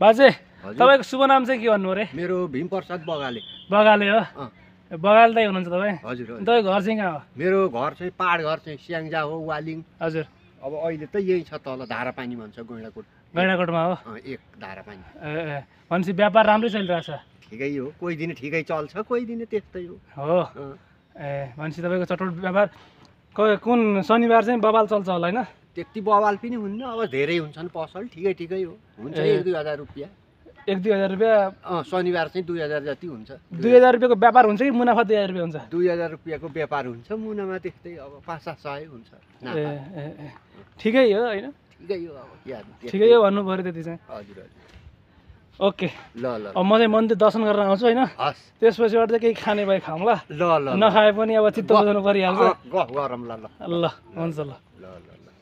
बाजे तपाईँको शुभ नाम चाहिँ के भन्नु अरे मेरो भीम प्रसाद बगाले बगाले हो बगालदै हुनुहुन्छ तपाईँ हजुर तपाईँको घर चाहिँ कहाँ हो मेरो घर चाहिँ पाहाड घर चाहिँ स्याङ्जा हो वालिङ हजुर अब अहिले त यही छ तल धारापानी भन्छ गैँडाकोट गैँडाकोटमा हो एक धारापानी ए भनेपछि व्यापार राम्रै चलिरहेको छ ठिकै हो कोही दिन ठिकै चल्छ कोही दिन त्यस्तै हो हो ए भनेपछि तपाईँको चटोट व्यापार कुन शनिबार चाहिँ बबाल चल्छ होला होइन त्यति बवाल पनि हुन्न अब धेरै हुन्छन् पसल ठिकै ठिकै हो हुन्छ एक दुई हजार रुपियाँ एक दुई हजार रुपियाँ शनिबार चाहिँ दुई हजार जति हुन्छ दुई हजार रुपियाँको व्यापार हुन्छ कि मुनाफा दुई हजार रुपियाँ हुन्छ दुई हजार रुपियाँको व्यापार हुन्छ मुनामा त्यस्तै अब पाँच सात सय हुन्छ ठिकै हो होइन ठिकै हो अब ठिकै हो भन्नु पऱ्यो त्यति चाहिँ हजुर हजुर ओके ल ल अब म चाहिँ मन्दिर दर्शन गरेर आउँछु होइन त्यसपछिबाट चाहिँ केही खाने भए खाउँ ल ल नखाए पनि अब चित्त बुझाउनु परिहाल्छ गरौँ ल ल ल हुन्छ ल ल ल